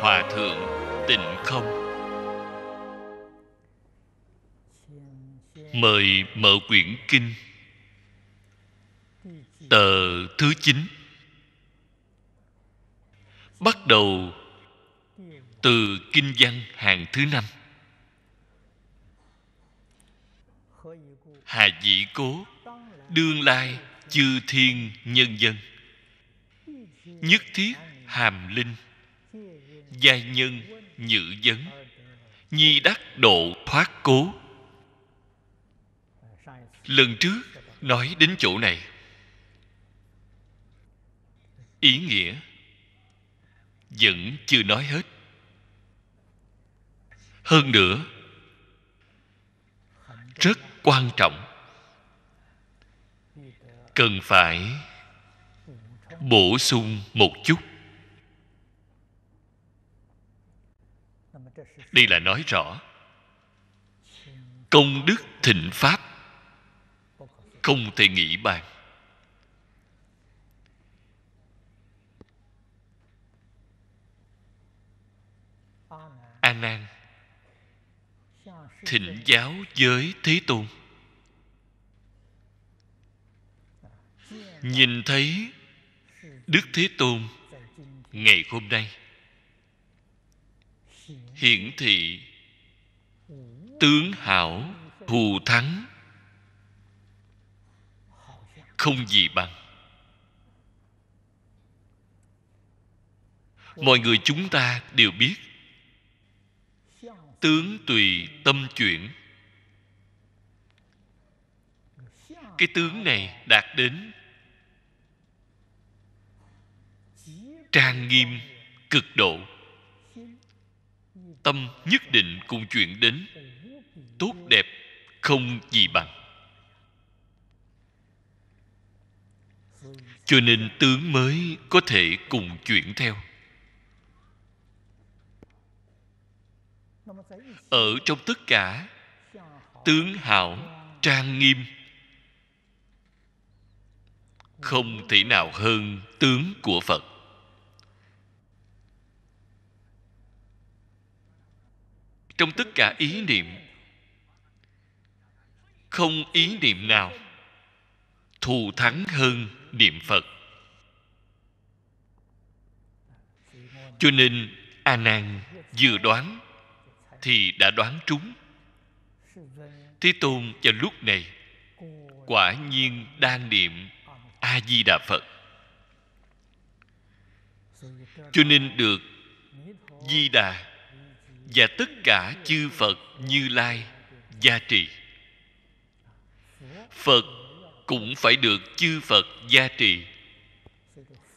hòa thượng tịnh không mời mở quyển kinh tờ thứ 9 bắt đầu từ kinh văn hàng thứ năm hà dĩ cố đương lai chư thiên nhân dân nhất thiết hàm linh giai nhân nhữ vấn nhi đắc độ thoát cố lần trước nói đến chỗ này ý nghĩa vẫn chưa nói hết hơn nữa rất quan trọng cần phải bổ sung một chút đây là nói rõ công đức thịnh pháp không thể nghĩ bàn a nan thịnh giáo giới thế tôn nhìn thấy đức thế tôn ngày hôm nay hiển thị tướng hảo thù thắng không gì bằng mọi người chúng ta đều biết tướng tùy tâm chuyển cái tướng này đạt đến trang nghiêm cực độ tâm nhất định cùng chuyện đến tốt đẹp không gì bằng cho nên tướng mới có thể cùng chuyển theo ở trong tất cả tướng hảo trang nghiêm không thể nào hơn tướng của phật trong tất cả ý niệm không ý niệm nào thù thắng hơn niệm phật cho nên a nan vừa đoán thì đã đoán trúng thế tôn vào lúc này quả nhiên đa niệm a di đà phật cho nên được di đà và tất cả chư phật như lai gia trì phật cũng phải được chư phật gia trì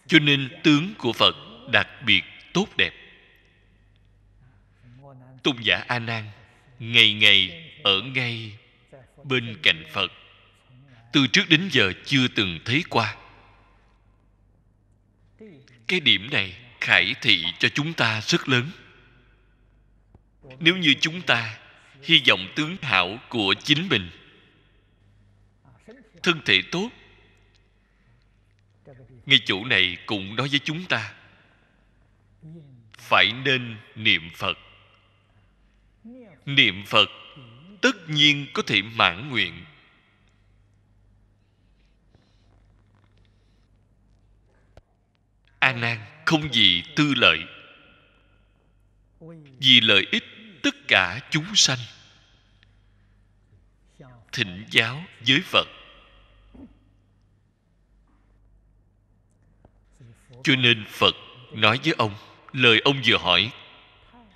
cho nên tướng của phật đặc biệt tốt đẹp tôn giả a nan ngày ngày ở ngay bên cạnh phật từ trước đến giờ chưa từng thấy qua cái điểm này khải thị cho chúng ta rất lớn nếu như chúng ta hy vọng tướng hảo của chính mình thân thể tốt ngay chỗ này cũng nói với chúng ta phải nên niệm phật niệm phật tất nhiên có thể mãn nguyện a nan không gì tư lợi vì lợi ích tất cả chúng sanh thỉnh giáo với phật cho nên phật nói với ông lời ông vừa hỏi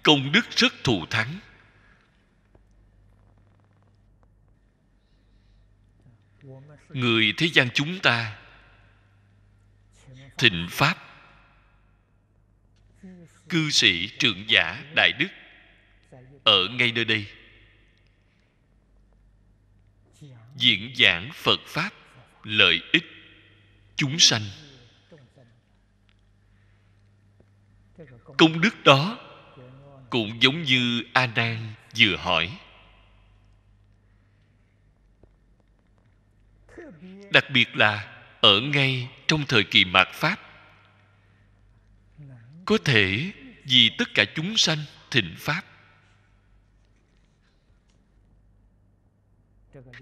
công đức rất thù thắng người thế gian chúng ta thịnh pháp cư sĩ trượng giả đại đức ở ngay nơi đây diễn giảng phật pháp lợi ích chúng sanh công đức đó cũng giống như a nan vừa hỏi đặc biệt là ở ngay trong thời kỳ mạt pháp có thể vì tất cả chúng sanh thịnh pháp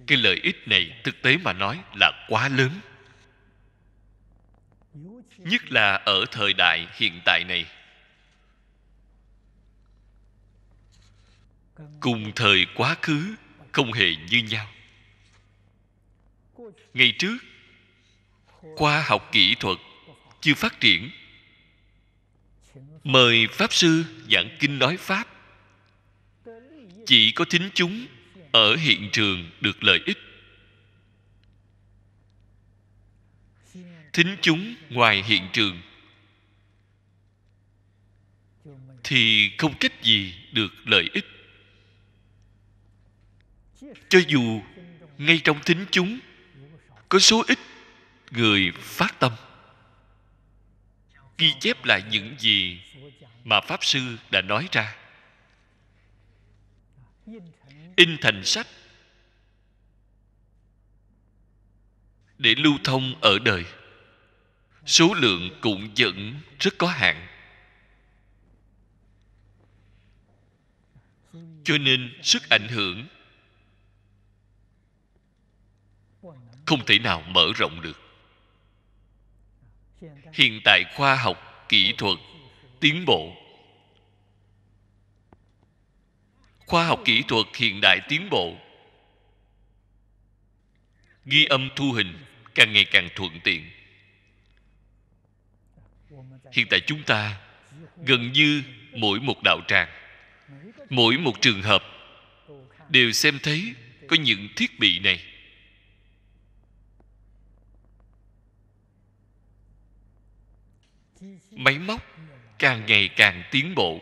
cái lợi ích này thực tế mà nói là quá lớn nhất là ở thời đại hiện tại này cùng thời quá khứ không hề như nhau ngày trước khoa học kỹ thuật chưa phát triển mời pháp sư giảng kinh nói pháp chỉ có thính chúng ở hiện trường được lợi ích thính chúng ngoài hiện trường thì không cách gì được lợi ích cho dù ngay trong thính chúng có số ít người phát tâm ghi chép lại những gì mà pháp sư đã nói ra in thành sách để lưu thông ở đời số lượng cũng vẫn rất có hạn cho nên sức ảnh hưởng không thể nào mở rộng được hiện tại khoa học kỹ thuật tiến bộ khoa học kỹ thuật hiện đại tiến bộ ghi âm thu hình càng ngày càng thuận tiện hiện tại chúng ta gần như mỗi một đạo tràng mỗi một trường hợp đều xem thấy có những thiết bị này máy móc càng ngày càng tiến bộ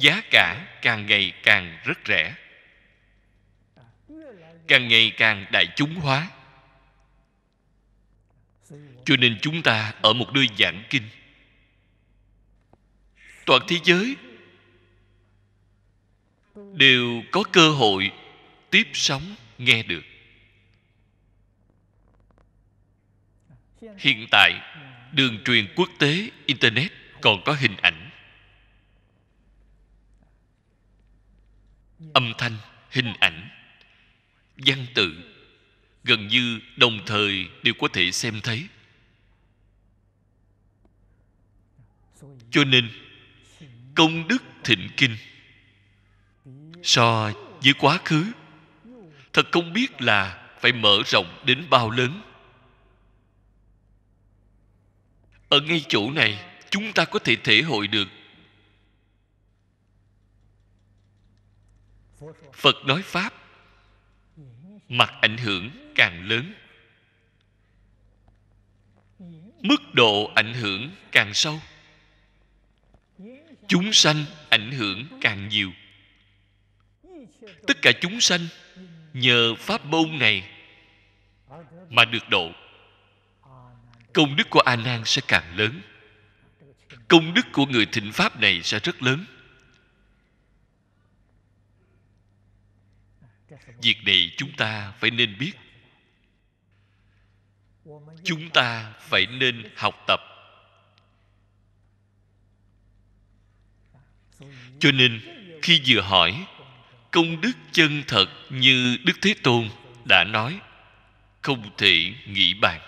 giá cả càng ngày càng rất rẻ càng ngày càng đại chúng hóa cho nên chúng ta ở một nơi giảng kinh toàn thế giới đều có cơ hội tiếp sóng nghe được hiện tại đường truyền quốc tế internet còn có hình ảnh âm thanh hình ảnh văn tự gần như đồng thời đều có thể xem thấy cho nên công đức thịnh kinh so với quá khứ thật không biết là phải mở rộng đến bao lớn ở ngay chỗ này chúng ta có thể thể hội được phật nói pháp mặt ảnh hưởng càng lớn mức độ ảnh hưởng càng sâu chúng sanh ảnh hưởng càng nhiều tất cả chúng sanh nhờ pháp môn này mà được độ công đức của a nan sẽ càng lớn công đức của người thịnh pháp này sẽ rất lớn việc này chúng ta phải nên biết chúng ta phải nên học tập cho nên khi vừa hỏi công đức chân thật như đức thế tôn đã nói không thể nghĩ bàn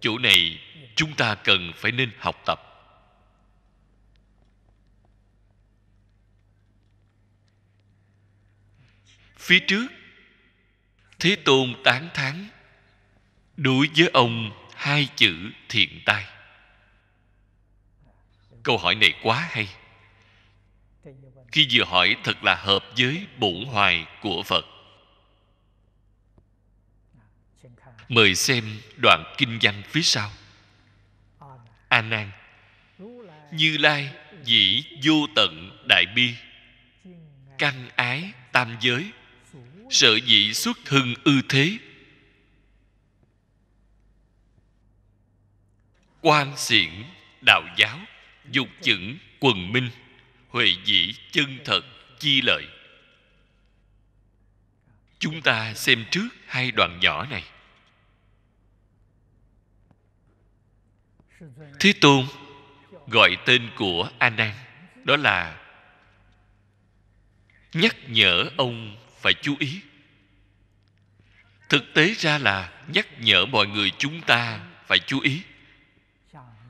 chỗ này chúng ta cần phải nên học tập phía trước thế tôn tán thán đối với ông hai chữ thiện tai câu hỏi này quá hay khi vừa hỏi thật là hợp với bổn hoài của phật mời xem đoạn kinh văn phía sau a nan như lai dĩ vô tận đại bi căn ái tam giới sợ dị xuất thân ư thế quan xiển đạo giáo dục chững quần minh huệ dĩ chân thật chi lợi chúng ta xem trước hai đoạn nhỏ này thế tôn gọi tên của a nan đó là nhắc nhở ông phải chú ý thực tế ra là nhắc nhở mọi người chúng ta phải chú ý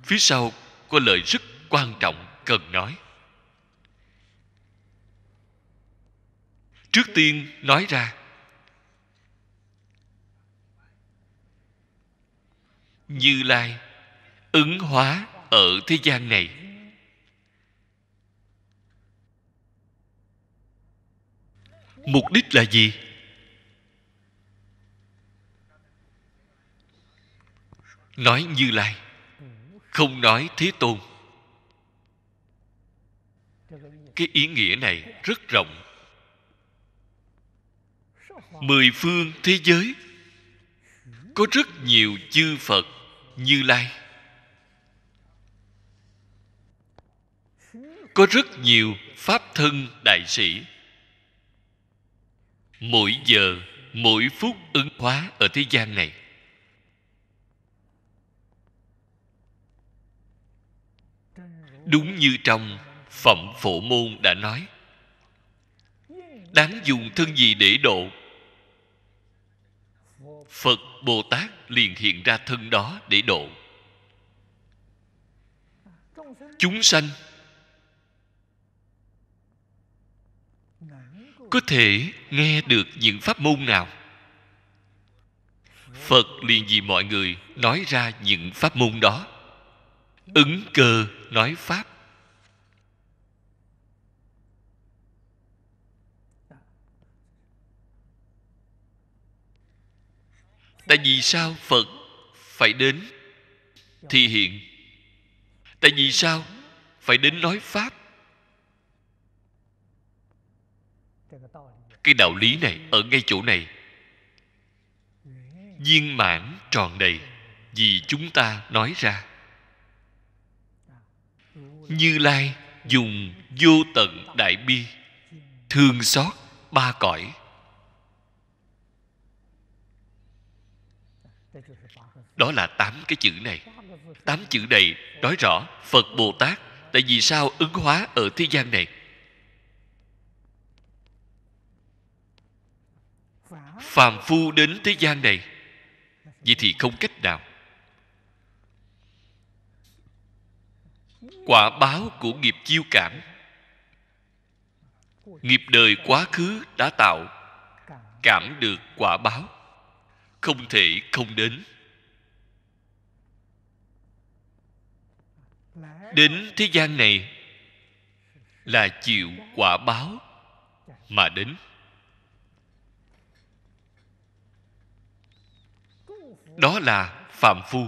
phía sau có lời rất quan trọng cần nói trước tiên nói ra như lai ứng hóa ở thế gian này mục đích là gì nói như lai không nói thế tôn cái ý nghĩa này rất rộng mười phương thế giới có rất nhiều chư phật như lai có rất nhiều pháp thân đại sĩ mỗi giờ mỗi phút ứng hóa ở thế gian này đúng như trong phẩm phổ môn đã nói đáng dùng thân gì để độ phật bồ tát liền hiện ra thân đó để độ chúng sanh có thể nghe được những pháp môn nào phật liền vì mọi người nói ra những pháp môn đó ứng cơ nói pháp tại vì sao phật phải đến thi hiện tại vì sao phải đến nói pháp cái đạo lý này ở ngay chỗ này viên mãn tròn đầy vì chúng ta nói ra như lai dùng vô tận đại bi thương xót ba cõi đó là tám cái chữ này tám chữ này nói rõ phật bồ tát tại vì sao ứng hóa ở thế gian này phàm phu đến thế gian này vậy thì không cách nào quả báo của nghiệp chiêu cảm nghiệp đời quá khứ đã tạo cảm được quả báo không thể không đến đến thế gian này là chịu quả báo mà đến đó là phạm phu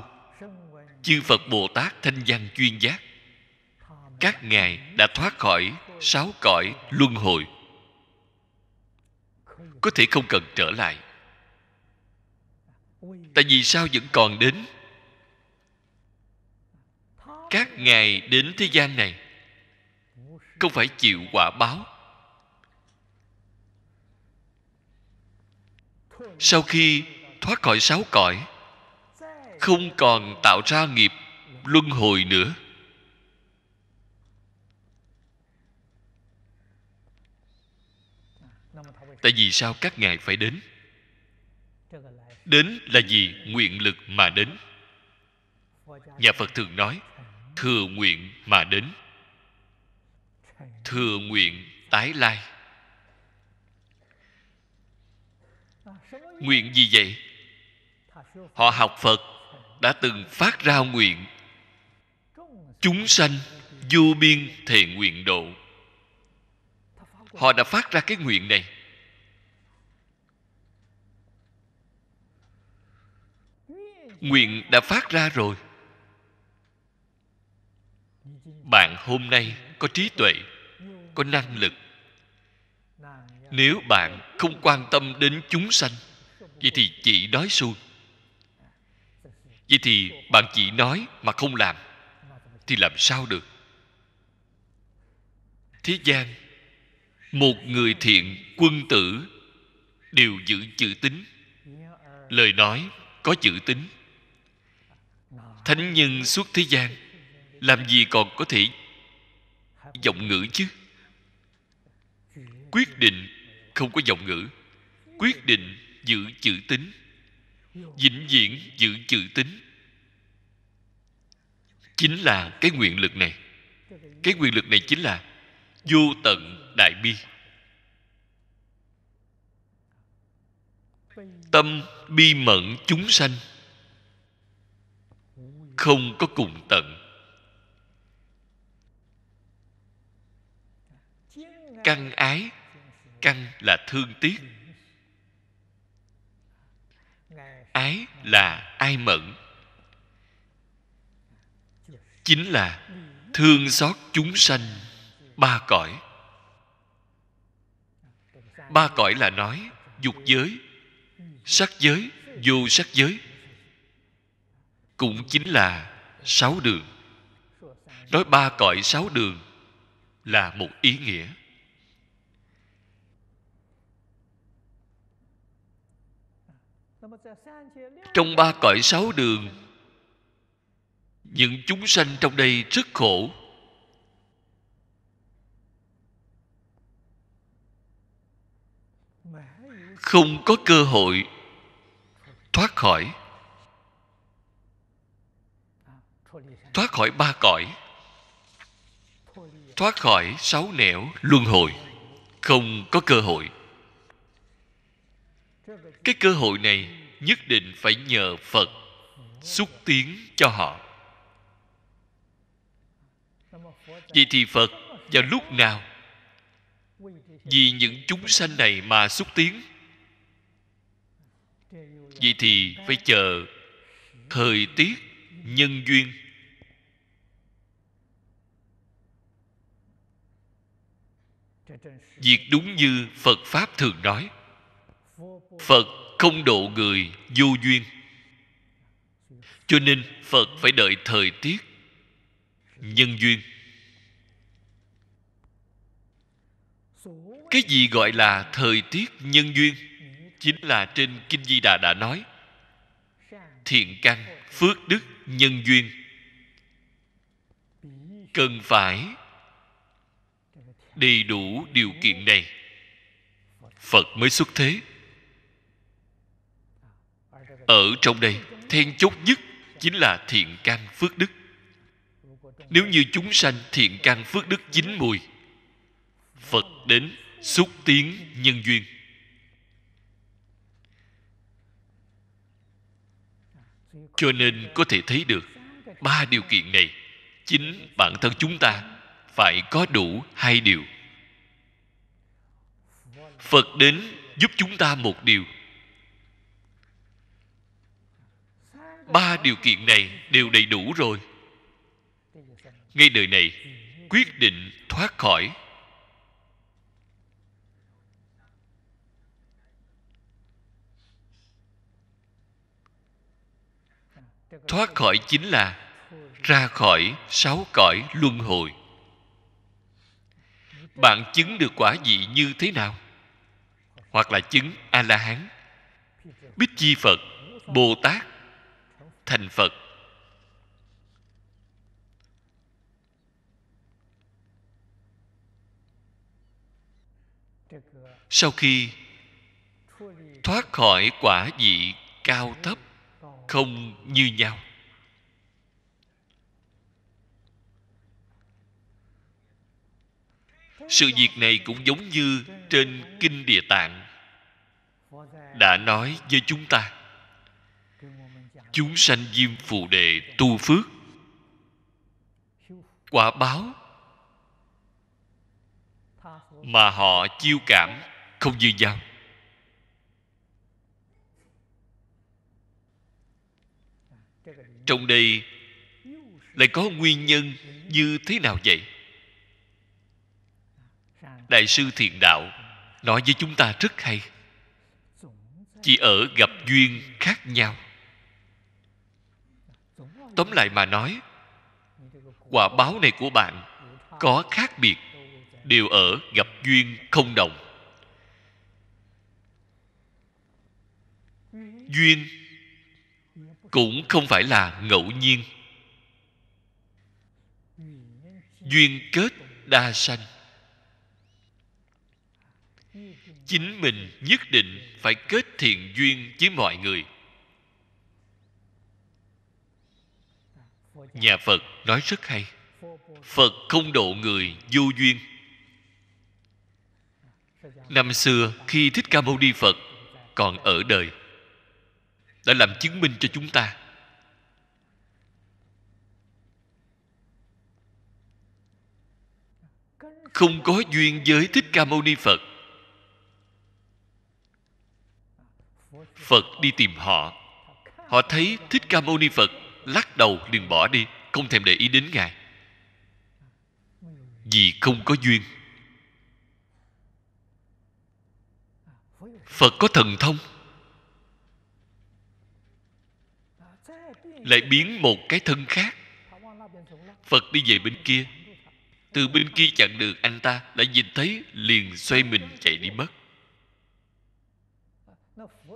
chư phật bồ tát thanh văn chuyên giác các ngài đã thoát khỏi sáu cõi luân hồi có thể không cần trở lại tại vì sao vẫn còn đến các ngài đến thế gian này không phải chịu quả báo sau khi thoát khỏi sáu cõi không còn tạo ra nghiệp luân hồi nữa tại vì sao các ngài phải đến đến là gì nguyện lực mà đến nhà phật thường nói thừa nguyện mà đến thừa nguyện tái lai nguyện gì vậy họ học phật đã từng phát ra nguyện chúng sanh vô biên thề nguyện độ họ đã phát ra cái nguyện này nguyện đã phát ra rồi bạn hôm nay có trí tuệ có năng lực nếu bạn không quan tâm đến chúng sanh vậy thì chỉ nói xuôi vậy thì bạn chỉ nói mà không làm thì làm sao được thế gian một người thiện quân tử đều giữ chữ tín lời nói có chữ tín thánh nhân suốt thế gian làm gì còn có thể giọng ngữ chứ quyết định không có giọng ngữ quyết định giữ chữ tín vĩnh viễn giữ chữ tính chính là cái nguyện lực này cái quyền lực này chính là vô tận đại bi tâm bi mẫn chúng sanh không có cùng tận căn ái căn là thương tiếc ái là ai mẫn chính là thương xót chúng sanh ba cõi ba cõi là nói dục giới sắc giới vô sắc giới cũng chính là sáu đường nói ba cõi sáu đường là một ý nghĩa trong ba cõi sáu đường những chúng sanh trong đây rất khổ không có cơ hội thoát khỏi thoát khỏi ba cõi thoát khỏi sáu nẻo luân hồi không có cơ hội cái cơ hội này nhất định phải nhờ phật xúc tiến cho họ vậy thì phật vào lúc nào vì những chúng sanh này mà xúc tiến vậy thì phải chờ thời tiết nhân duyên việc đúng như phật pháp thường nói phật không độ người vô duyên cho nên phật phải đợi thời tiết nhân duyên cái gì gọi là thời tiết nhân duyên chính là trên kinh di đà đã nói thiện căn phước đức nhân duyên cần phải đầy đủ điều kiện này phật mới xuất thế ở trong đây then chốt nhất chính là thiện căn phước đức nếu như chúng sanh thiện căn phước đức chín mùi phật đến xúc tiến nhân duyên cho nên có thể thấy được ba điều kiện này chính bản thân chúng ta phải có đủ hai điều phật đến giúp chúng ta một điều ba điều kiện này đều đầy đủ rồi ngay đời này quyết định thoát khỏi thoát khỏi chính là ra khỏi sáu cõi luân hồi bạn chứng được quả gì như thế nào hoặc là chứng a la hán bích chi phật bồ tát thành phật sau khi thoát khỏi quả vị cao thấp không như nhau sự việc này cũng giống như trên kinh địa tạng đã nói với chúng ta chúng sanh diêm phù đề tu phước quả báo mà họ chiêu cảm không dư dao trong đây lại có nguyên nhân như thế nào vậy đại sư thiền đạo nói với chúng ta rất hay chỉ ở gặp duyên khác nhau tóm lại mà nói quả báo này của bạn có khác biệt đều ở gặp duyên không đồng duyên cũng không phải là ngẫu nhiên duyên kết đa sanh chính mình nhất định phải kết thiện duyên với mọi người nhà phật nói rất hay phật không độ người vô duyên năm xưa khi thích ca mâu ni phật còn ở đời đã làm chứng minh cho chúng ta không có duyên với thích ca mâu ni phật phật đi tìm họ họ thấy thích ca mâu ni phật lắc đầu liền bỏ đi không thèm để ý đến ngài vì không có duyên phật có thần thông lại biến một cái thân khác phật đi về bên kia từ bên kia chặn được anh ta đã nhìn thấy liền xoay mình chạy đi mất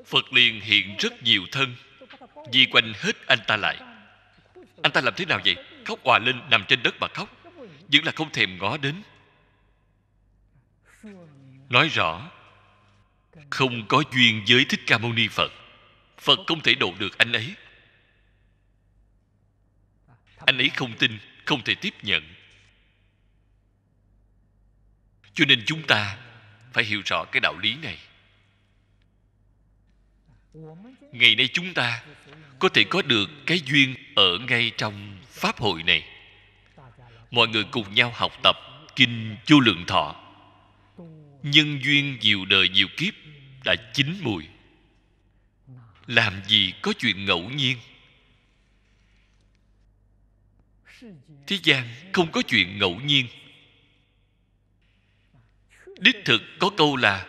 phật liền hiện rất nhiều thân di quanh hết anh ta lại anh ta làm thế nào vậy khóc hòa lên nằm trên đất mà khóc vẫn là không thèm ngó đến nói rõ không có duyên với thích ca mâu ni phật phật không thể độ được anh ấy anh ấy không tin không thể tiếp nhận cho nên chúng ta phải hiểu rõ cái đạo lý này ngày nay chúng ta có thể có được cái duyên ở ngay trong pháp hội này mọi người cùng nhau học tập kinh Chu lượng thọ nhân duyên nhiều đời nhiều kiếp đã chín mùi làm gì có chuyện ngẫu nhiên thế gian không có chuyện ngẫu nhiên đích thực có câu là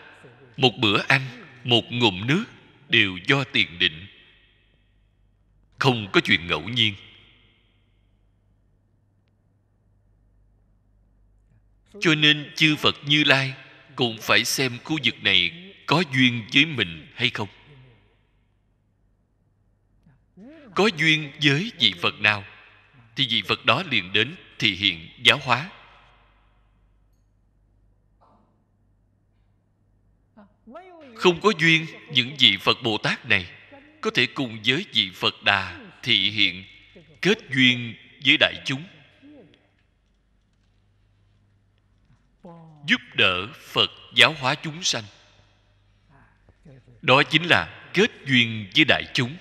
một bữa ăn một ngụm nước đều do tiền định không có chuyện ngẫu nhiên cho nên chư phật như lai cũng phải xem khu vực này có duyên với mình hay không có duyên với vị phật nào thì vị phật đó liền đến thì hiện giáo hóa không có duyên những vị phật bồ tát này có thể cùng với vị phật đà thị hiện kết duyên với đại chúng giúp đỡ phật giáo hóa chúng sanh đó chính là kết duyên với đại chúng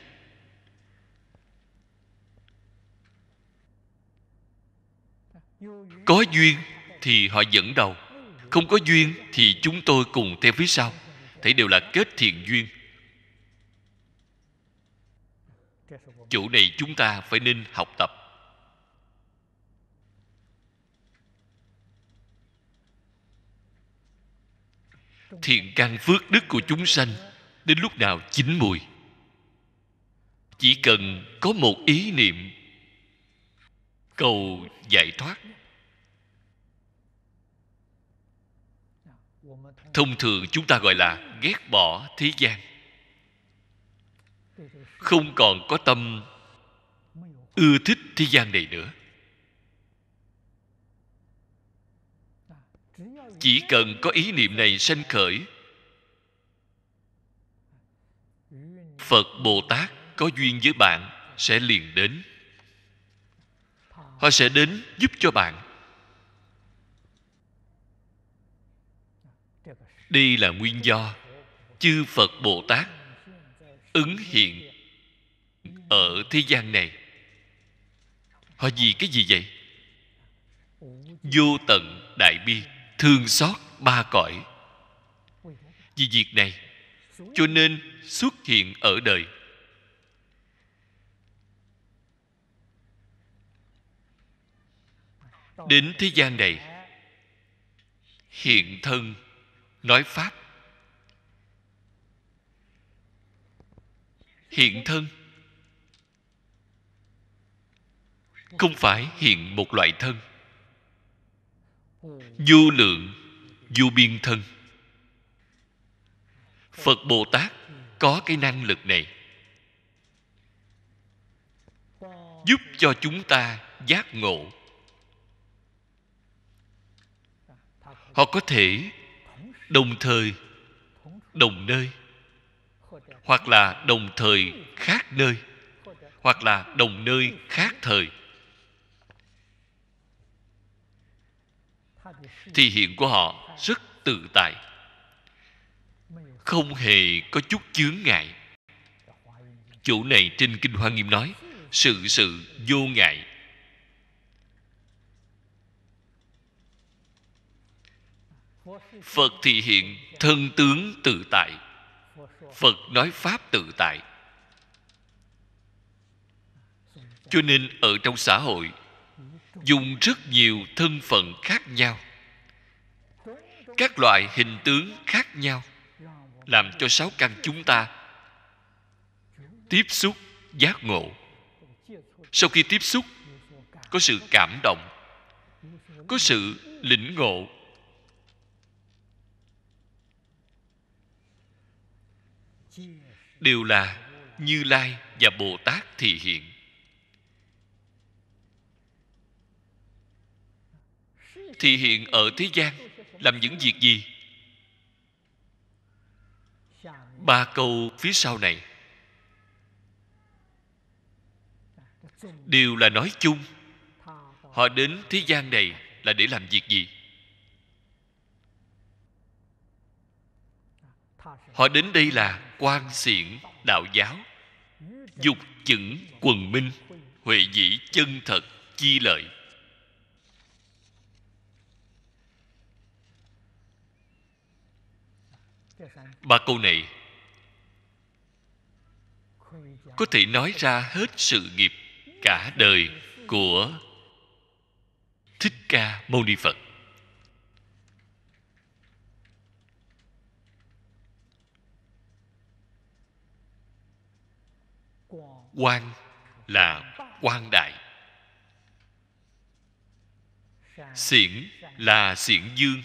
có duyên thì họ dẫn đầu không có duyên thì chúng tôi cùng theo phía sau thấy đều là kết thiện duyên chỗ này chúng ta phải nên học tập thiện căn phước đức của chúng sanh đến lúc nào chín mùi chỉ cần có một ý niệm cầu giải thoát thông thường chúng ta gọi là ghét bỏ thế gian không còn có tâm ưa thích thế gian này nữa chỉ cần có ý niệm này sanh khởi phật bồ tát có duyên với bạn sẽ liền đến họ sẽ đến giúp cho bạn đây là nguyên do chư phật bồ tát ứng hiện ở thế gian này họ gì cái gì vậy vô tận đại bi thương xót ba cõi vì việc này cho nên xuất hiện ở đời đến thế gian này hiện thân nói pháp hiện thân không phải hiện một loại thân du lượng du biên thân phật bồ tát có cái năng lực này giúp cho chúng ta giác ngộ họ có thể đồng thời đồng nơi hoặc là đồng thời khác nơi hoặc là đồng nơi khác thời thì hiện của họ rất tự tại không hề có chút chướng ngại chỗ này trên kinh hoa nghiêm nói sự sự vô ngại phật thì hiện thân tướng tự tại phật nói pháp tự tại cho nên ở trong xã hội dùng rất nhiều thân phận khác nhau các loại hình tướng khác nhau làm cho sáu căn chúng ta tiếp xúc giác ngộ sau khi tiếp xúc có sự cảm động có sự lĩnh ngộ đều là như lai và bồ tát thị hiện thị hiện ở thế gian làm những việc gì ba câu phía sau này đều là nói chung họ đến thế gian này là để làm việc gì họ đến đây là quan xiển đạo giáo dục chững quần minh huệ dĩ chân thật chi lợi ba câu này có thể nói ra hết sự nghiệp cả đời của thích ca mâu ni phật quan là quan đại xiển là xiển dương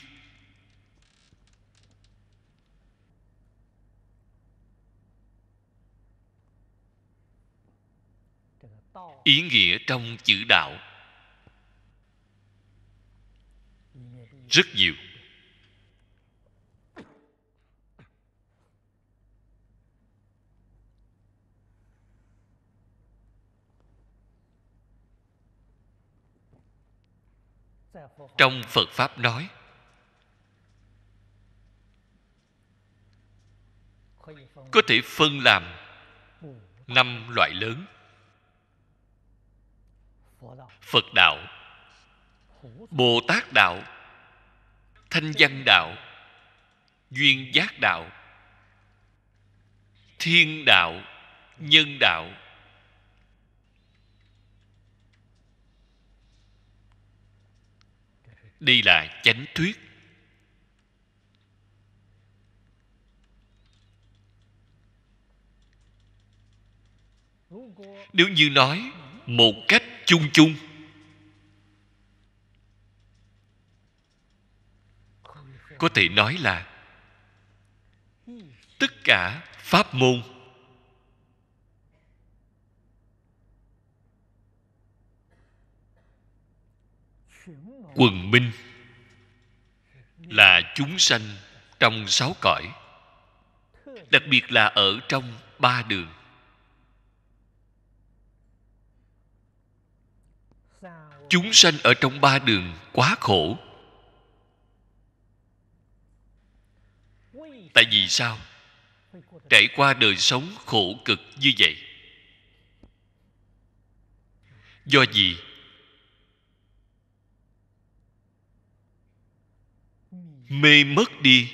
ý nghĩa trong chữ đạo rất nhiều trong phật pháp nói có thể phân làm năm loại lớn phật đạo bồ tát đạo thanh văn đạo duyên giác đạo thiên đạo nhân đạo đi là chánh thuyết nếu như nói một cách chung chung có thể nói là tất cả pháp môn quần minh là chúng sanh trong sáu cõi đặc biệt là ở trong ba đường chúng sanh ở trong ba đường quá khổ tại vì sao trải qua đời sống khổ cực như vậy do gì mê mất đi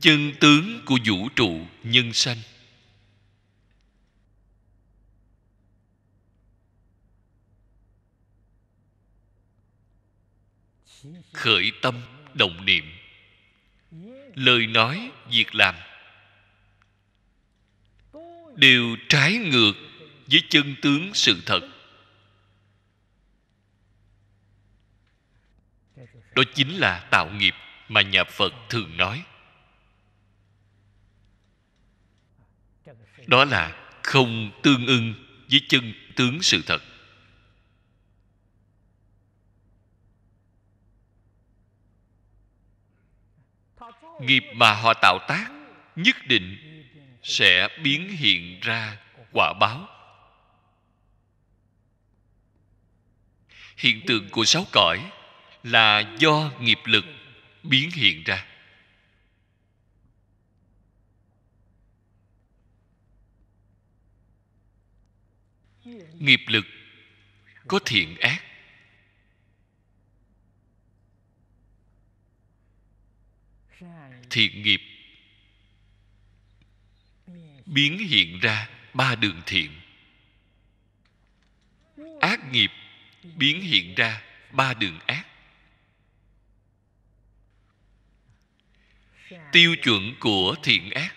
chân tướng của vũ trụ nhân sanh khởi tâm đồng niệm lời nói việc làm đều trái ngược với chân tướng sự thật đó chính là tạo nghiệp mà nhà phật thường nói đó là không tương ưng với chân tướng sự thật nghiệp mà họ tạo tác nhất định sẽ biến hiện ra quả báo hiện tượng của sáu cõi là do nghiệp lực biến hiện ra nghiệp lực có thiện ác thiện nghiệp biến hiện ra ba đường thiện ác nghiệp biến hiện ra ba đường ác tiêu chuẩn của thiện ác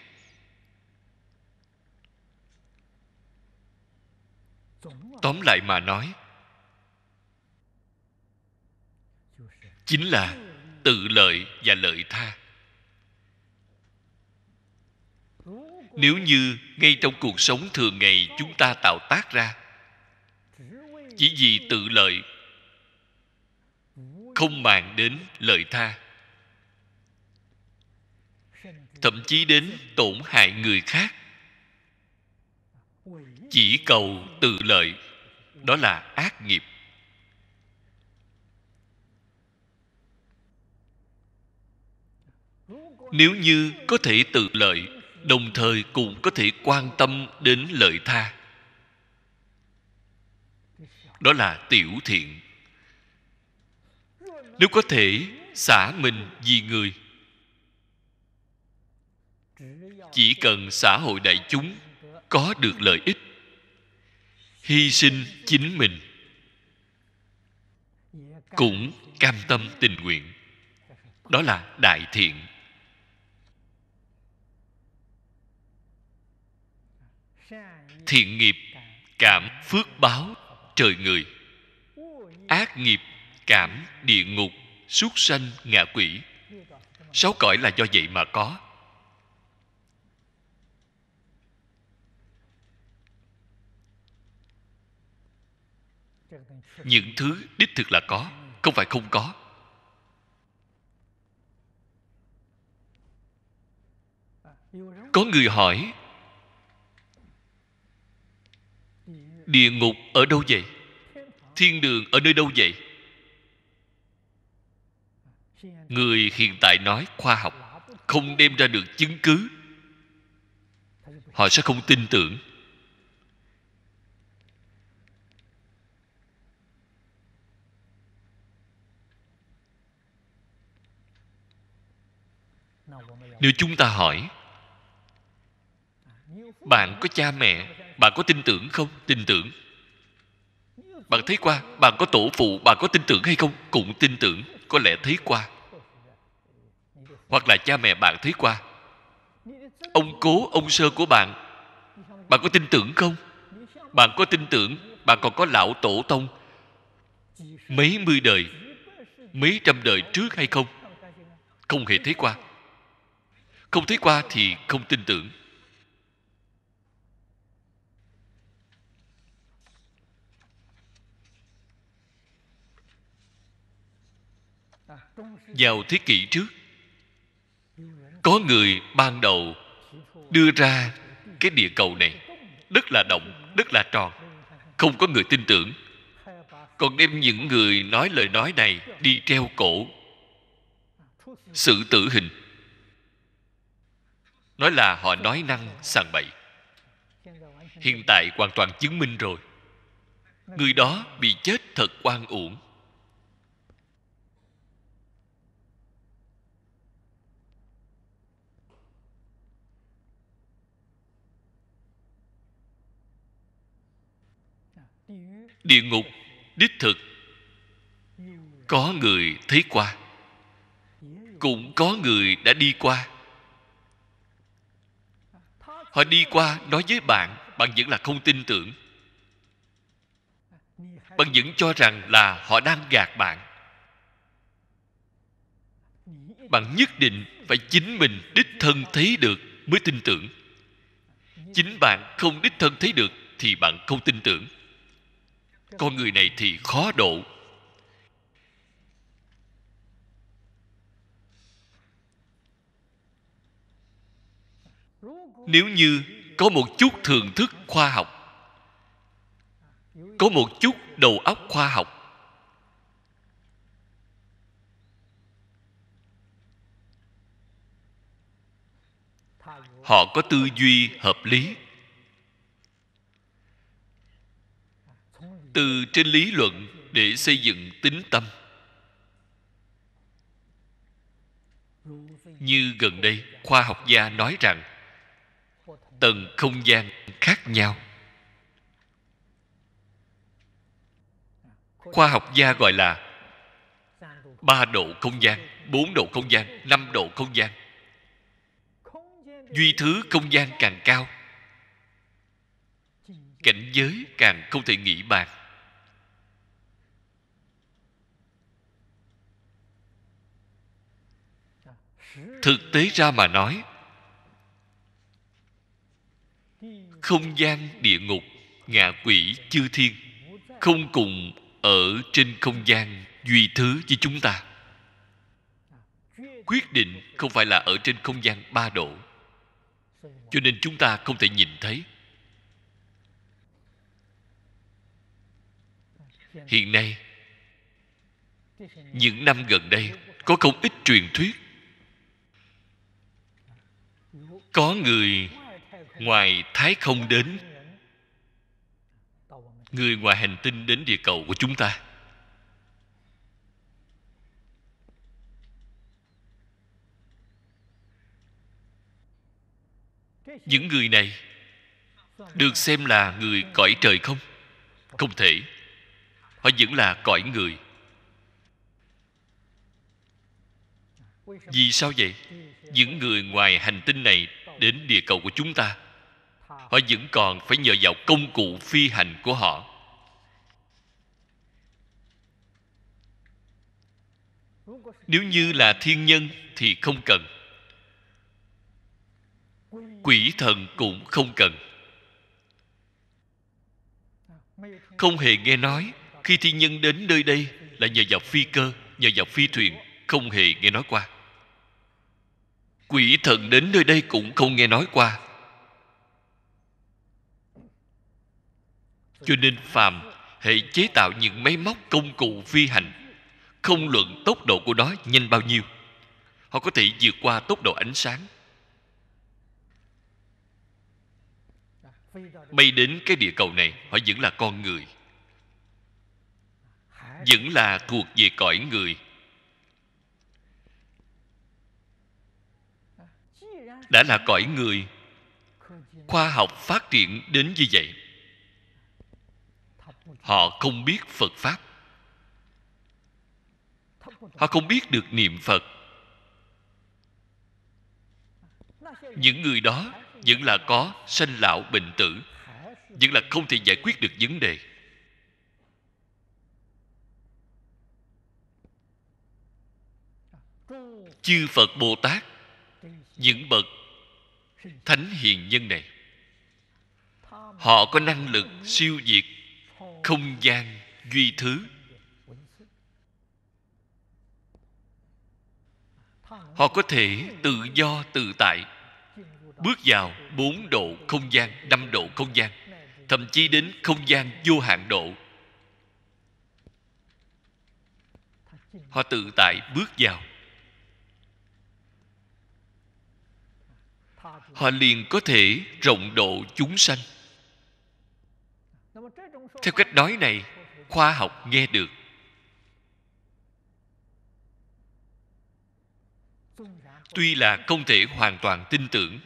tóm lại mà nói chính là tự lợi và lợi tha nếu như ngay trong cuộc sống thường ngày chúng ta tạo tác ra chỉ vì tự lợi không màng đến lợi tha thậm chí đến tổn hại người khác chỉ cầu tự lợi đó là ác nghiệp nếu như có thể tự lợi đồng thời cũng có thể quan tâm đến lợi tha đó là tiểu thiện nếu có thể xả mình vì người chỉ cần xã hội đại chúng có được lợi ích hy sinh chính mình cũng cam tâm tình nguyện đó là đại thiện thiện nghiệp cảm phước báo trời người ác nghiệp cảm địa ngục súc sanh ngạ quỷ sáu cõi là do vậy mà có những thứ đích thực là có không phải không có có người hỏi địa ngục ở đâu vậy thiên đường ở nơi đâu vậy người hiện tại nói khoa học không đem ra được chứng cứ họ sẽ không tin tưởng nếu chúng ta hỏi bạn có cha mẹ bạn có tin tưởng không tin tưởng bạn thấy qua bạn có tổ phụ bạn có tin tưởng hay không cũng tin tưởng có lẽ thấy qua hoặc là cha mẹ bạn thấy qua ông cố ông sơ của bạn bạn có tin tưởng không bạn có tin tưởng bạn còn có lão tổ tông mấy mươi đời mấy trăm đời trước hay không không hề thấy qua không thấy qua thì không tin tưởng vào thế kỷ trước có người ban đầu đưa ra cái địa cầu này đất là động đất là tròn không có người tin tưởng còn đem những người nói lời nói này đi treo cổ sự tử hình nói là họ nói năng sàng bậy hiện tại hoàn toàn chứng minh rồi người đó bị chết thật oan uổng địa ngục đích thực có người thấy qua cũng có người đã đi qua họ đi qua nói với bạn bạn vẫn là không tin tưởng bạn vẫn cho rằng là họ đang gạt bạn bạn nhất định phải chính mình đích thân thấy được mới tin tưởng chính bạn không đích thân thấy được thì bạn không tin tưởng con người này thì khó độ nếu như có một chút thường thức khoa học có một chút đầu óc khoa học họ có tư duy hợp lý từ trên lý luận để xây dựng tính tâm như gần đây khoa học gia nói rằng tầng không gian khác nhau khoa học gia gọi là ba độ không gian bốn độ không gian năm độ không gian duy thứ không gian càng cao cảnh giới càng không thể nghĩ bàn thực tế ra mà nói không gian địa ngục ngạ quỷ chư thiên không cùng ở trên không gian duy thứ với chúng ta quyết định không phải là ở trên không gian ba độ cho nên chúng ta không thể nhìn thấy hiện nay những năm gần đây có không ít truyền thuyết có người ngoài thái không đến người ngoài hành tinh đến địa cầu của chúng ta những người này được xem là người cõi trời không không thể họ vẫn là cõi người vì sao vậy những người ngoài hành tinh này đến địa cầu của chúng ta họ vẫn còn phải nhờ vào công cụ phi hành của họ nếu như là thiên nhân thì không cần quỷ thần cũng không cần không hề nghe nói khi thiên nhân đến nơi đây là nhờ vào phi cơ nhờ vào phi thuyền không hề nghe nói qua quỷ thần đến nơi đây cũng không nghe nói qua cho nên phàm hệ chế tạo những máy móc công cụ phi hành không luận tốc độ của nó nhanh bao nhiêu họ có thể vượt qua tốc độ ánh sáng bay đến cái địa cầu này họ vẫn là con người vẫn là thuộc về cõi người đã là cõi người khoa học phát triển đến như vậy họ không biết phật pháp họ không biết được niệm phật những người đó vẫn là có sanh lão bệnh tử vẫn là không thể giải quyết được vấn đề chư phật bồ tát những bậc thánh hiền nhân này họ có năng lực siêu diệt không gian duy thứ họ có thể tự do tự tại bước vào bốn độ không gian năm độ không gian thậm chí đến không gian vô hạn độ họ tự tại bước vào họ liền có thể rộng độ chúng sanh theo cách nói này khoa học nghe được tuy là không thể hoàn toàn tin tưởng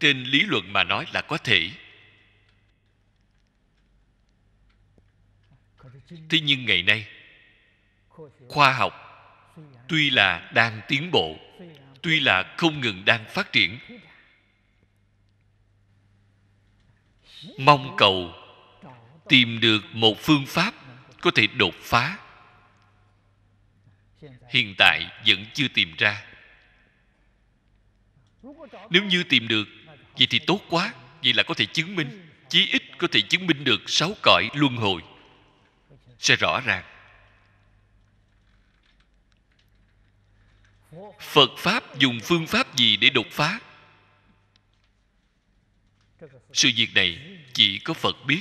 trên lý luận mà nói là có thể thế nhưng ngày nay khoa học tuy là đang tiến bộ tuy là không ngừng đang phát triển mong cầu tìm được một phương pháp có thể đột phá hiện tại vẫn chưa tìm ra nếu như tìm được vậy thì tốt quá vậy là có thể chứng minh chí ít có thể chứng minh được sáu cõi luân hồi sẽ rõ ràng phật pháp dùng phương pháp gì để đột phá sự việc này chỉ có phật biết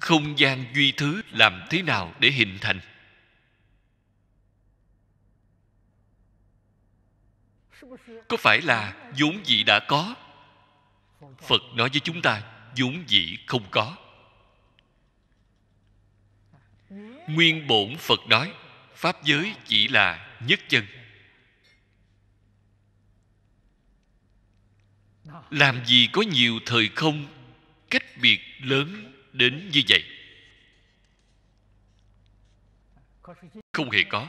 không gian duy thứ làm thế nào để hình thành có phải là vốn dĩ đã có phật nói với chúng ta vốn dĩ không có nguyên bổn phật nói pháp giới chỉ là nhất chân làm gì có nhiều thời không cách biệt lớn đến như vậy không hề có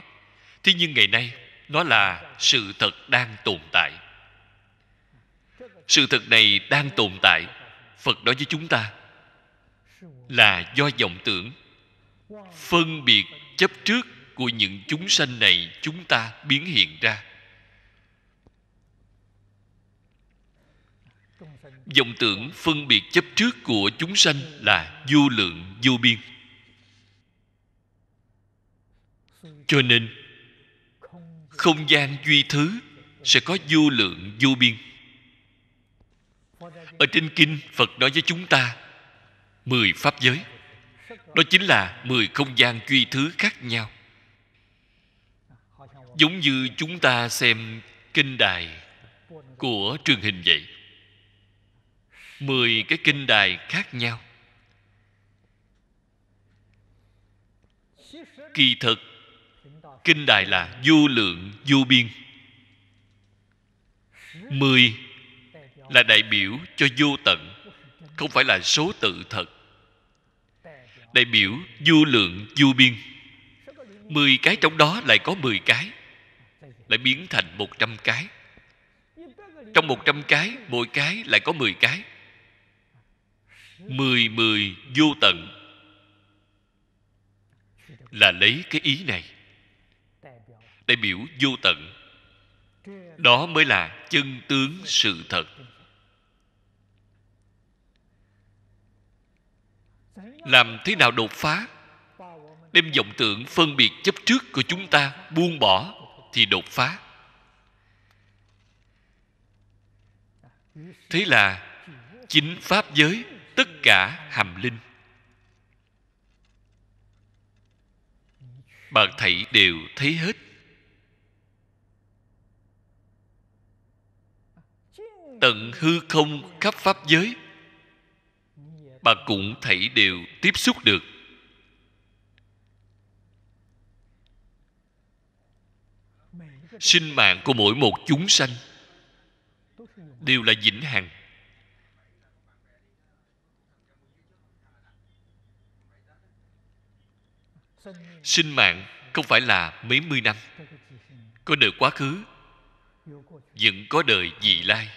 thế nhưng ngày nay nó là sự thật đang tồn tại sự thật này đang tồn tại phật nói với chúng ta là do vọng tưởng phân biệt chấp trước của những chúng sanh này chúng ta biến hiện ra vọng tưởng phân biệt chấp trước của chúng sanh là vô lượng vô biên cho nên không gian duy thứ sẽ có vô lượng vô biên ở trên kinh phật nói với chúng ta mười pháp giới đó chính là mười không gian duy thứ khác nhau giống như chúng ta xem kinh đài của truyền hình vậy mười cái kinh đài khác nhau kỳ thực kinh đài là vô lượng vô biên mười là đại biểu cho vô tận không phải là số tự thật đại biểu vô lượng vô biên mười cái trong đó lại có mười cái lại biến thành một trăm cái trong một trăm cái mỗi cái lại có mười cái mười mười vô tận là lấy cái ý này đại biểu vô tận đó mới là chân tướng sự thật làm thế nào đột phá đem vọng tưởng phân biệt chấp trước của chúng ta buông bỏ thì đột phá thế là chính pháp giới tất cả hàm linh bạn thảy đều thấy hết tận hư không khắp pháp giới bạn cũng thảy đều tiếp xúc được sinh mạng của mỗi một chúng sanh đều là vĩnh hằng sinh mạng không phải là mấy mươi năm có đời quá khứ vẫn có đời vị lai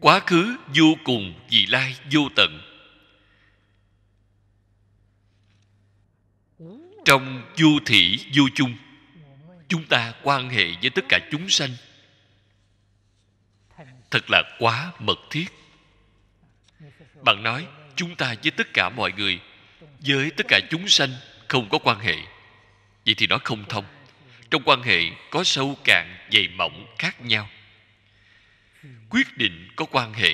quá khứ vô cùng vị lai vô tận trong vô thị vô chung chúng ta quan hệ với tất cả chúng sanh thật là quá mật thiết bạn nói chúng ta với tất cả mọi người với tất cả chúng sanh không có quan hệ vậy thì nó không thông trong quan hệ có sâu cạn dày mỏng khác nhau quyết định có quan hệ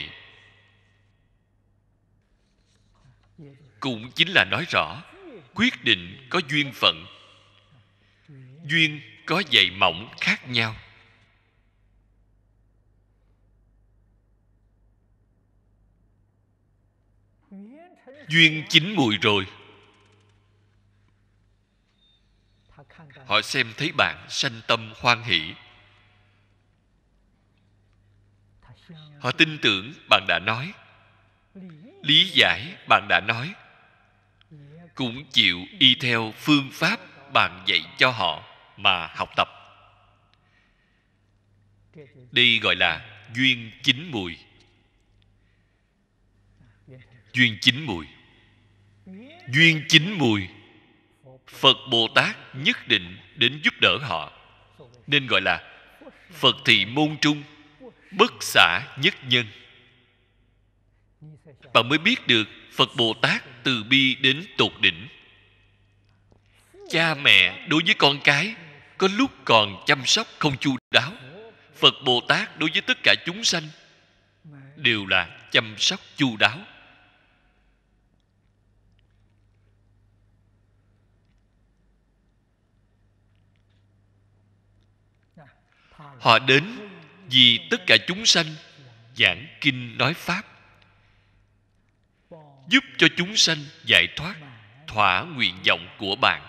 cũng chính là nói rõ quyết định có duyên phận duyên có dày mỏng khác nhau duyên chín mùi rồi họ xem thấy bạn sanh tâm hoan hỷ họ tin tưởng bạn đã nói lý giải bạn đã nói cũng chịu y theo phương pháp bạn dạy cho họ mà học tập đây gọi là duyên chính mùi duyên chính mùi duyên chính mùi phật bồ tát nhất định đến giúp đỡ họ nên gọi là phật thị môn trung bất xả nhất nhân bạn mới biết được phật bồ tát từ bi đến tột đỉnh cha mẹ đối với con cái có lúc còn chăm sóc không chu đáo phật bồ tát đối với tất cả chúng sanh đều là chăm sóc chu đáo họ đến vì tất cả chúng sanh giảng kinh nói pháp giúp cho chúng sanh giải thoát thỏa nguyện vọng của bạn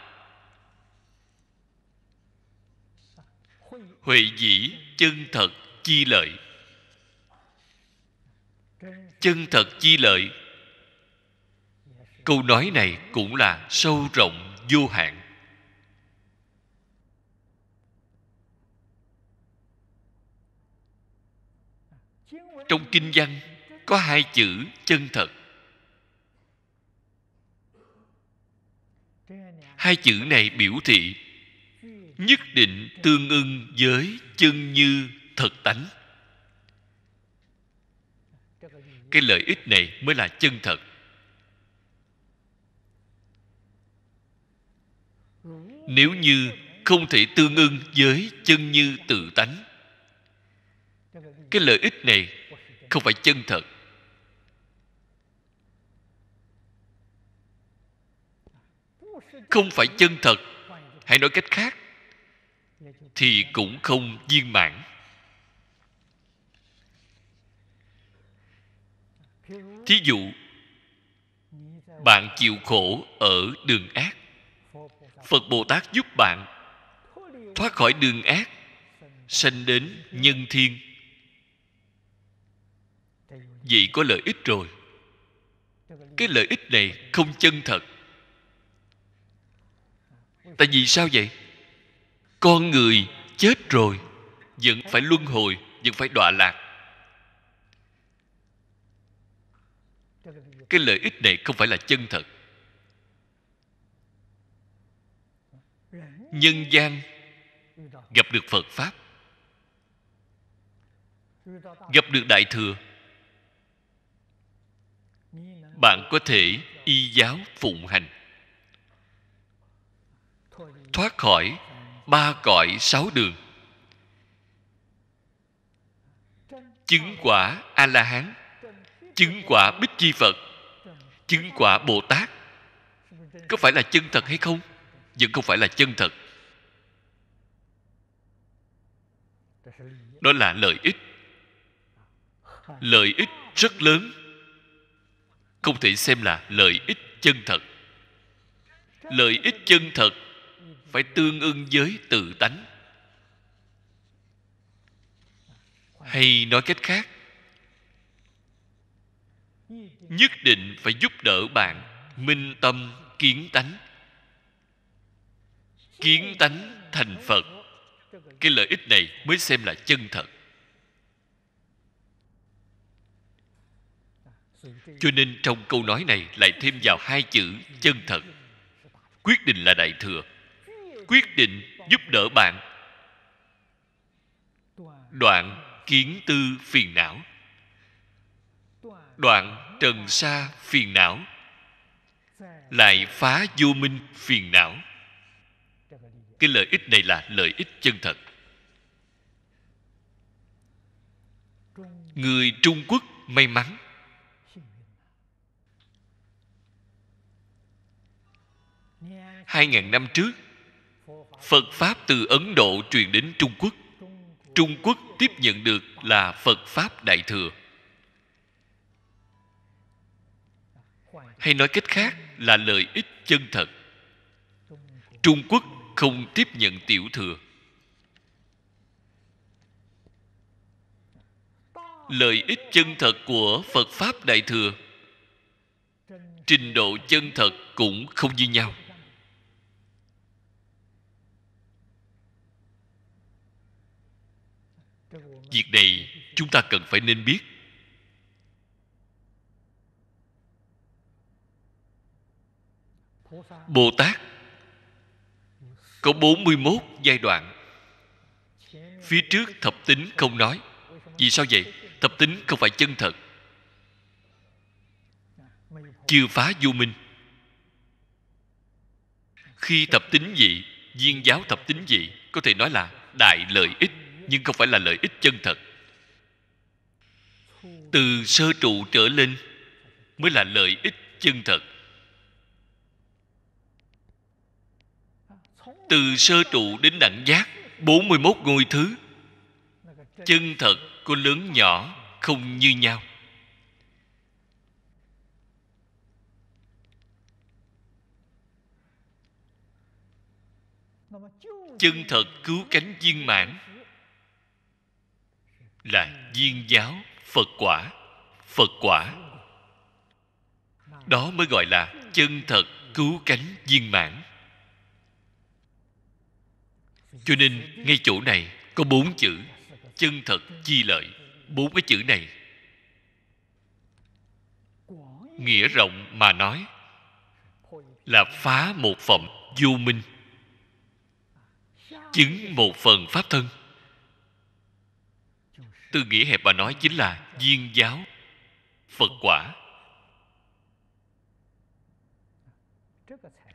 huệ dĩ chân thật chi lợi chân thật chi lợi câu nói này cũng là sâu rộng vô hạn trong kinh văn có hai chữ chân thật hai chữ này biểu thị nhất định tương ưng với chân như thật tánh cái lợi ích này mới là chân thật nếu như không thể tương ưng với chân như tự tánh cái lợi ích này không phải chân thật không phải chân thật hãy nói cách khác thì cũng không viên mãn thí dụ bạn chịu khổ ở đường ác phật bồ tát giúp bạn thoát khỏi đường ác sanh đến nhân thiên vậy có lợi ích rồi cái lợi ích này không chân thật tại vì sao vậy con người chết rồi vẫn phải luân hồi vẫn phải đọa lạc cái lợi ích này không phải là chân thật nhân gian gặp được phật pháp gặp được đại thừa bạn có thể y giáo phụng hành thoát khỏi ba cõi sáu đường chứng quả a la hán chứng quả bích chi phật chứng quả bồ tát có phải là chân thật hay không vẫn không phải là chân thật đó là lợi ích lợi ích rất lớn không thể xem là lợi ích chân thật lợi ích chân thật phải tương ưng với tự tánh hay nói cách khác nhất định phải giúp đỡ bạn minh tâm kiến tánh kiến tánh thành phật cái lợi ích này mới xem là chân thật cho nên trong câu nói này lại thêm vào hai chữ chân thật quyết định là đại thừa quyết định giúp đỡ bạn đoạn kiến tư phiền não đoạn trần sa phiền não lại phá vô minh phiền não cái lợi ích này là lợi ích chân thật người trung quốc may mắn hai ngàn năm trước phật pháp từ ấn độ truyền đến trung quốc trung quốc tiếp nhận được là phật pháp đại thừa hay nói cách khác là lợi ích chân thật trung quốc không tiếp nhận tiểu thừa lợi ích chân thật của phật pháp đại thừa trình độ chân thật cũng không như nhau việc này chúng ta cần phải nên biết Bồ Tát có 41 giai đoạn Phía trước thập tính không nói Vì sao vậy? Thập tính không phải chân thật Chưa phá vô minh Khi thập tính gì Viên giáo thập tính gì Có thể nói là đại lợi ích nhưng không phải là lợi ích chân thật từ sơ trụ trở lên mới là lợi ích chân thật từ sơ trụ đến đẳng giác 41 ngôi thứ chân thật của lớn nhỏ không như nhau chân thật cứu cánh viên mãn là duyên giáo phật quả phật quả đó mới gọi là chân thật cứu cánh viên mãn cho nên ngay chỗ này có bốn chữ chân thật chi lợi bốn cái chữ này nghĩa rộng mà nói là phá một phẩm vô minh chứng một phần pháp thân từ nghĩa hẹp mà nói chính là duyên giáo phật quả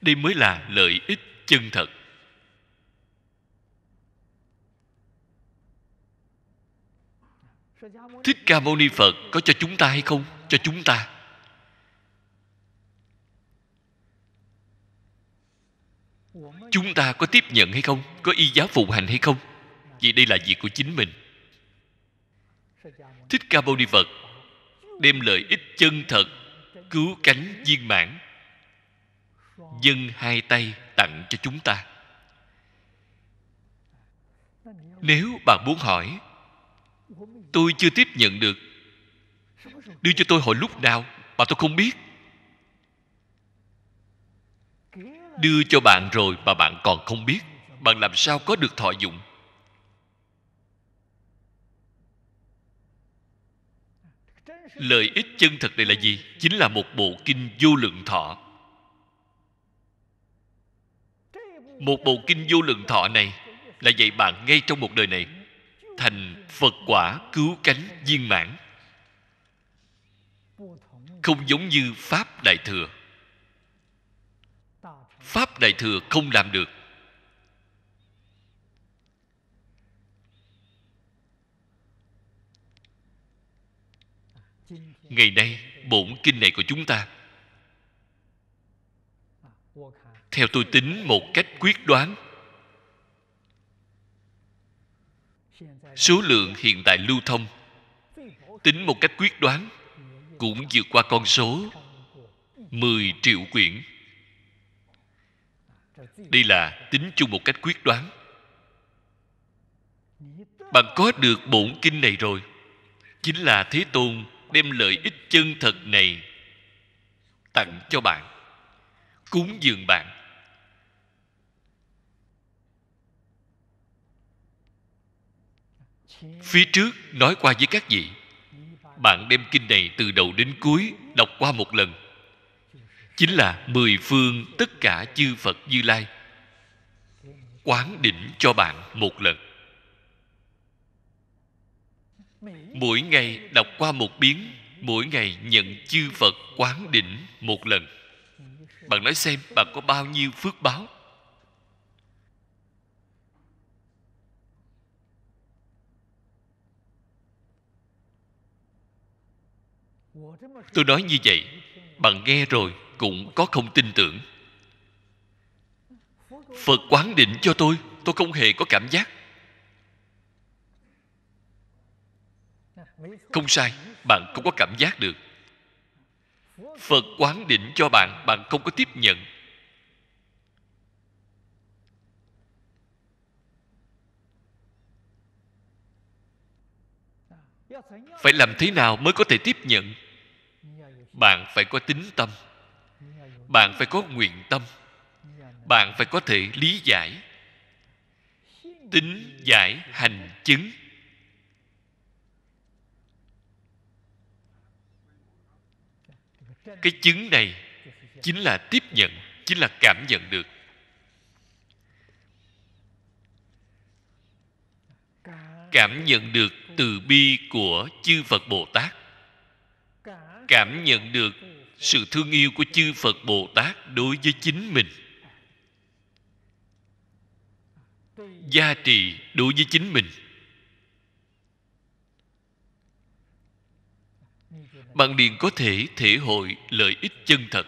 đây mới là lợi ích chân thật thích ca mâu ni phật có cho chúng ta hay không cho chúng ta chúng ta có tiếp nhận hay không có y giáo phụ hành hay không vì đây là việc của chính mình thích ca mâu ni phật đem lợi ích chân thật cứu cánh viên mãn dân hai tay tặng cho chúng ta nếu bạn muốn hỏi tôi chưa tiếp nhận được đưa cho tôi hồi lúc nào mà tôi không biết đưa cho bạn rồi mà bạn còn không biết bạn làm sao có được thọ dụng lợi ích chân thật này là gì chính là một bộ kinh vô lượng thọ một bộ kinh vô lượng thọ này là dạy bạn ngay trong một đời này thành phật quả cứu cánh viên mãn không giống như pháp đại thừa pháp đại thừa không làm được ngày nay bổn kinh này của chúng ta theo tôi tính một cách quyết đoán số lượng hiện tại lưu thông tính một cách quyết đoán cũng vượt qua con số 10 triệu quyển đây là tính chung một cách quyết đoán bạn có được bổn kinh này rồi chính là thế tôn đem lợi ích chân thật này tặng cho bạn cúng dường bạn phía trước nói qua với các vị bạn đem kinh này từ đầu đến cuối đọc qua một lần chính là mười phương tất cả chư phật như lai quán đỉnh cho bạn một lần mỗi ngày đọc qua một biến mỗi ngày nhận chư phật quán đỉnh một lần bạn nói xem bạn có bao nhiêu phước báo tôi nói như vậy bạn nghe rồi cũng có không tin tưởng phật quán định cho tôi tôi không hề có cảm giác không sai bạn không có cảm giác được phật quán định cho bạn bạn không có tiếp nhận phải làm thế nào mới có thể tiếp nhận bạn phải có tính tâm bạn phải có nguyện tâm bạn phải có thể lý giải tính giải hành chứng cái chứng này chính là tiếp nhận chính là cảm nhận được cảm nhận được từ bi của chư phật bồ tát cảm nhận được sự thương yêu của chư phật bồ tát đối với chính mình gia trì đối với chính mình bạn liền có thể thể hội lợi ích chân thật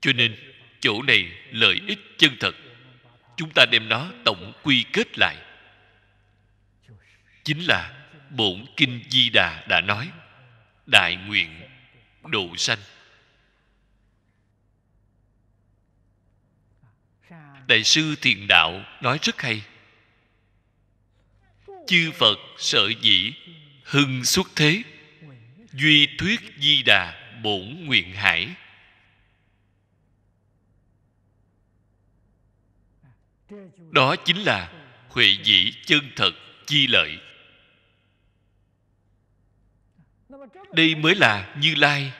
cho nên chỗ này lợi ích chân thật chúng ta đem nó tổng quy kết lại chính là bổn kinh di đà đã nói đại nguyện độ sanh đại sư thiền đạo nói rất hay chư phật sở dĩ hưng xuất thế duy thuyết di đà bổn nguyện hải đó chính là huệ dĩ chân thật chi lợi đây mới là như lai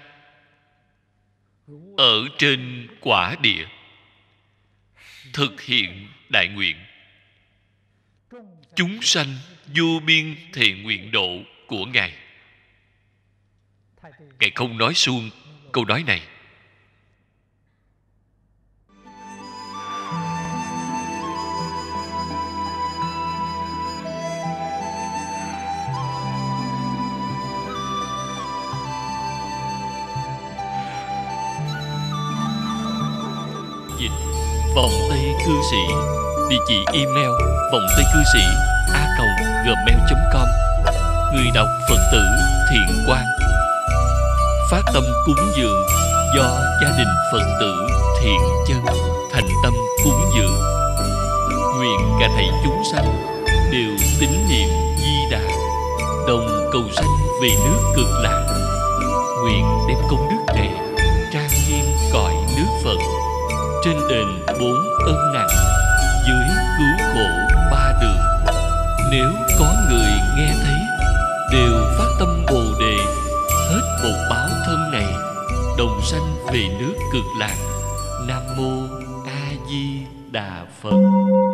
ở trên quả địa thực hiện đại nguyện chúng sanh vô biên thề nguyện độ của ngài ngài không nói suông câu nói này dịch vòng tay cư sĩ địa chỉ email vòng tay cư sĩ a gmail com người đọc phật tử thiện quan phát tâm cúng dường do gia đình phật tử thiện chân thành tâm cúng dường nguyện cả thầy chúng sanh đều tín niệm di đà đồng cầu sanh về nước cực lạc nguyện đem công đức này trang nghiêm cõi nước phật trên đền bốn ân nặng dưới cứu khổ ba đường nếu có người nghe thấy đều phát tâm bồ đề hết bồ báo thân này đồng sanh về nước cực lạc nam mô a di đà phật